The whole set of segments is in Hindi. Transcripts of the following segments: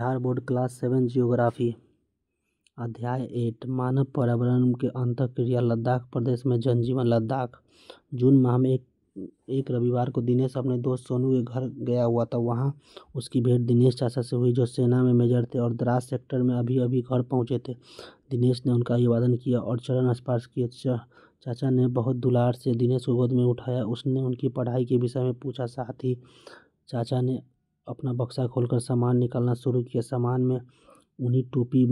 Bihar board class seven geography अध्याय एट मानव पर्यावरण के अंत क्रिया लद्दाख प्रदेश में जनजीवन लद्दाख जून माह में एक एक रविवार को दिनेश अपने दोस्त सोनू के घर गया हुआ था वहाँ उसकी भेंट दिनेश चाचा से हुई जो सेना में मेजर थे और द्रास सेक्टर में अभी अभी घर पहुँचे थे दिनेश ने उनका अभिवादन किया और चरण स्पर्श किए चाचा ने बहुत दुलार से दिनेश को गोद में उठाया उसने उनकी पढ़ाई के विषय में पूछा साथ ही चाचा ने अपना बक्सा खोलकर सामान निकालना शुरू किया सामान में उन्हीं टोपी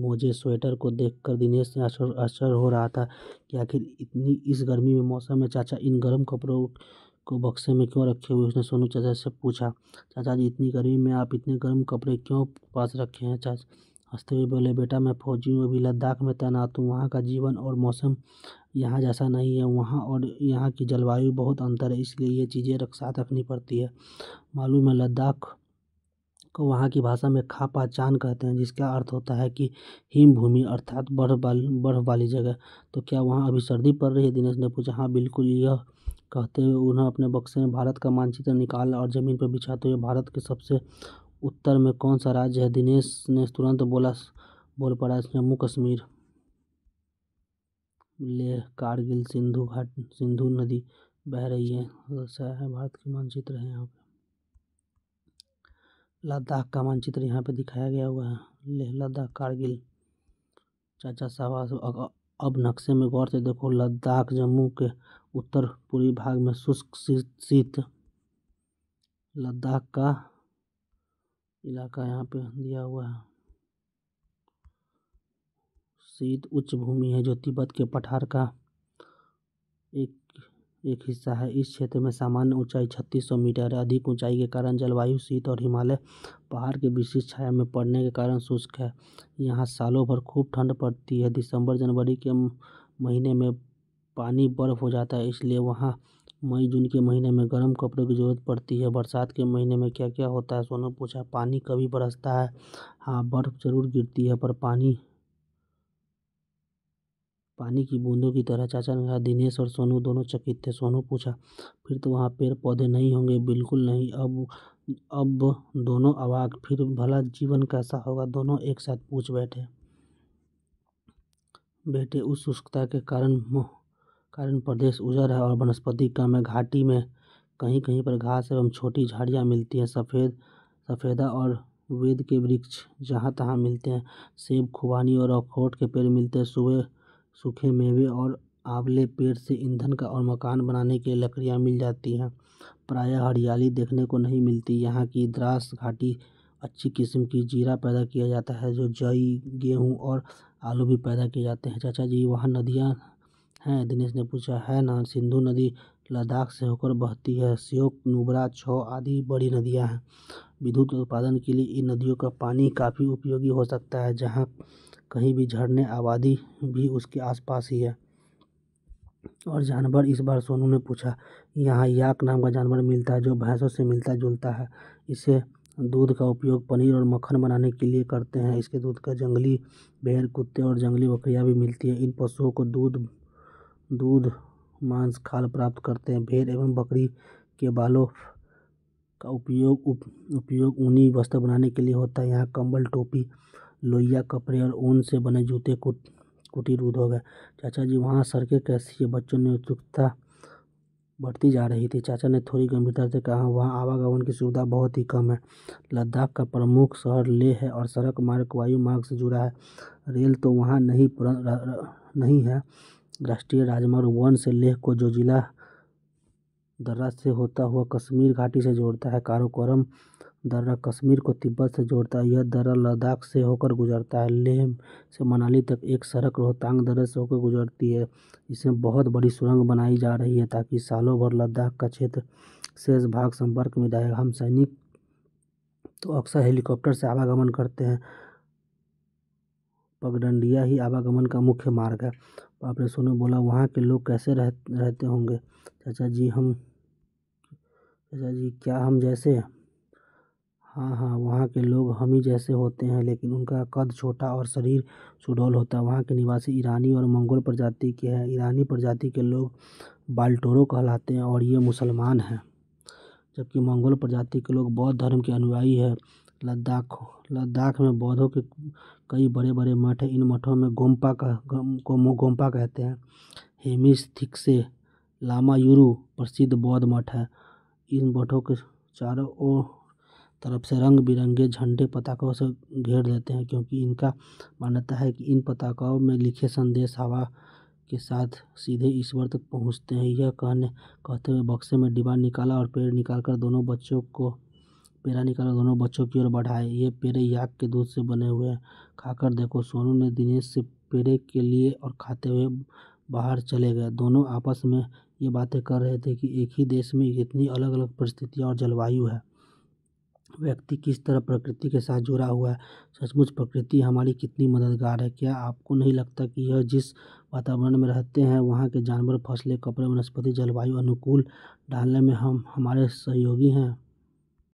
मोजे स्वेटर को देखकर दिनेश से आश्चर्य हो रहा था कि आखिर इतनी इस गर्मी में मौसम में चाचा इन गर्म कपड़ों को बक्से में क्यों रखे हुए उसने सोनू चाचा से पूछा चाचा जी इतनी गर्मी में आप इतने गर्म कपड़े क्यों पास रखे हैं चाचा हंसते हुए बोले बेटा मैं फौजी हूँ अभी लद्दाख में तैनात हूँ वहाँ का जीवन और मौसम यहाँ जैसा नहीं है वहाँ और यहाँ की जलवायु बहुत अंतर है इसलिए ये चीज़ें रख साथ रखनी पड़ती है मालूम है लद्दाख को वहाँ की भाषा में खापा चान कहते हैं जिसका अर्थ होता है कि हिम भूमि अर्थात बर्फ वाली बर्फ़ वाली जगह तो क्या वहाँ अभी सर्दी पड़ रही है दिनेश ने पूछा हाँ बिल्कुल यह कहते हुए उन्होंने अपने बक्से में भारत का मानचित्र निकाला और ज़मीन पर बिछाते तो हुए भारत के सबसे उत्तर में कौन सा राज्य है दिनेश ने तुरंत बोला बोल पड़ा जम्मू कश्मीर लेह कारगिल सिंधु घाट सिंधु नदी बह रही है है भारत की मानचित्र है यहाँ पे लद्दाख का मानचित्र यहाँ पे दिखाया गया हुआ है लेह लद्दाख कारगिल चाचा शाहबाज अब नक्शे में गौर से देखो लद्दाख जम्मू के उत्तर पूर्वी भाग में शुष्क शीत लद्दाख का इलाका यहाँ पे दिया हुआ है शीत उच्च भूमि है जो तिब्बत के पठार का एक एक हिस्सा है इस क्षेत्र में सामान्य ऊंचाई छत्तीस सौ मीटर है अधिक ऊंचाई के कारण जलवायु शीत और हिमालय पहाड़ के विशेष छाया में पड़ने के कारण शुष्क है यहाँ सालों भर खूब ठंड पड़ती है दिसंबर जनवरी के महीने में पानी बर्फ हो जाता है इसलिए वहाँ मई जून के महीने में गर्म कपड़ों की ज़रूरत पड़ती है बरसात के महीने में क्या क्या होता है सोनू पूछा पानी कभी बरसता है हाँ बर्फ़ ज़रूर गिरती है पर पानी पानी की बूंदों की तरह चाचा ने कहा दिनेश और सोनू दोनों चकित थे सोनू पूछा फिर तो वहाँ पेड़ पौधे नहीं होंगे बिल्कुल नहीं अब अब दोनों अवाक फिर भला जीवन कैसा होगा दोनों एक साथ पूछ बैठे बेटे उस शुष्कता के कारण कारण प्रदेश उजर है और वनस्पति कम है घाटी में कहीं कहीं पर घास एवं छोटी झाड़ियाँ मिलती हैं सफ़ेद सफ़ेदा और वेद के वृक्ष जहाँ तहाँ मिलते हैं सेब खुबानी और अखरोट के पेड़ मिलते हैं सुबह सूखे मेवे और आंवले पेड़ से ईंधन का और मकान बनाने के लिए लकड़ियाँ मिल जाती हैं प्रायः हरियाली देखने को नहीं मिलती यहाँ की द्रास घाटी अच्छी किस्म की जीरा पैदा किया जाता है जो जई गेहूँ और आलू भी पैदा किए जाते हैं चाचा जी वहाँ नदियाँ हैं दिनेश ने पूछा है ना सिंधु नदी लद्दाख से होकर बहती है श्योक नुबरा छो आदि बड़ी नदियाँ हैं विद्युत उत्पादन के लिए इन नदियों का पानी काफ़ी उपयोगी हो सकता है जहाँ कहीं भी झरने आबादी भी उसके आसपास ही है और जानवर इस बार सोनू ने पूछा यहाँ याक नाम का जानवर मिलता है जो भैंसों से मिलता जुलता है इसे दूध का उपयोग पनीर और मक्खन बनाने के लिए करते हैं इसके दूध का जंगली भेड़ कुत्ते और जंगली बकरियाँ भी मिलती हैं इन पशुओं को दूध दूध मांस खाल प्राप्त करते हैं भेड़ एवं बकरी के बालों का उपयोग उप उपयोग ऊनी वस्त्र बनाने के लिए होता है यहाँ कंबल टोपी लोहिया कपड़े और ऊन से बने जूते कुट कुटीर उद्योग है चाचा जी वहाँ सड़कें कैसी है बच्चों में उत्सुकता बढ़ती जा रही थी चाचा ने थोड़ी गंभीरता से कहा वहाँ आवागमन की सुविधा बहुत ही कम है लद्दाख का प्रमुख शहर लेह है और सड़क मार्ग वायु मार्ग से जुड़ा है रेल तो वहाँ नहीं नहीं है राष्ट्रीय राजमार्ग वन से लेह को जो जिला दर्रा से होता हुआ कश्मीर घाटी से जोड़ता है कारोकोरम दर्रा कश्मीर को तिब्बत से जोड़ता है यह दर्रा लद्दाख से होकर गुजरता है लेह से मनाली तक एक सड़क रोहतांग दर्रा से होकर गुजरती है इसमें बहुत बड़ी सुरंग बनाई जा रही है ताकि सालों भर लद्दाख का क्षेत्र शेष भाग संपर्क में जाएगा हम सैनिक तो अक्सर हेलीकॉप्टर से आवागमन करते हैं पगडंडिया ही आवागमन का मुख्य मार्ग है ऑपरेशन में बोला वहाँ के लोग कैसे रह रहते होंगे चाचा जी हम चाचा जी क्या हम जैसे हाँ हाँ वहाँ के लोग हम ही जैसे होते हैं लेकिन उनका कद छोटा और शरीर सुडौल होता है वहाँ के निवासी ईरानी और मंगोल प्रजाति के हैं ईरानी प्रजाति के लोग बाल्टोरो कहलाते हैं और ये मुसलमान हैं जबकि मंगोल प्रजाति के लोग बौद्ध धर्म के अनुयायी हैं लद्दाख लद्दाख में बौद्धों के कई बड़े बड़े मठ हैं इन मठों में गोम्पा गो, गोम्पा कहते हैं हेमी स्थिक्से लामायूरु प्रसिद्ध बौद्ध मठ है इन मठों के चारों ओर तरफ से रंग बिरंगे झंडे पताकों से घेर देते हैं क्योंकि इनका मान्यता है कि इन पताकाओं में लिखे संदेश हवा के साथ सीधे ईश्वर तक पहुंचते हैं यह कहने कहते हुए बक्से में डिब्बा निकाला और पेड़ निकालकर दोनों बच्चों को पेरा निकाल दोनों बच्चों की ओर बढ़ाए। ये पेड़े याक के दूध से बने हुए हैं। खाकर देखो। सोनू ने दिनेश से पेड़े के लिए और खाते हुए बाहर चले गए। दोनों आपस में ये बातें कर रहे थे कि एक ही देश में कितनी अलग-अलग परिस्थितियाँ और जलवायु है व्यक्ति किस तरह प्रकृति के साथ जुड़ा हुआ है। सचमुच प्रकृति हमारी कितनी मददगार है। क्या आपको नहीं लगता कि यह जिस वातावरण में रहते हैं, वहाँ के जानवर, फसलें, कपड़े, वनस्पति, जलवायु अनुकूल डालने में हम हमारे सहयोगी हैं।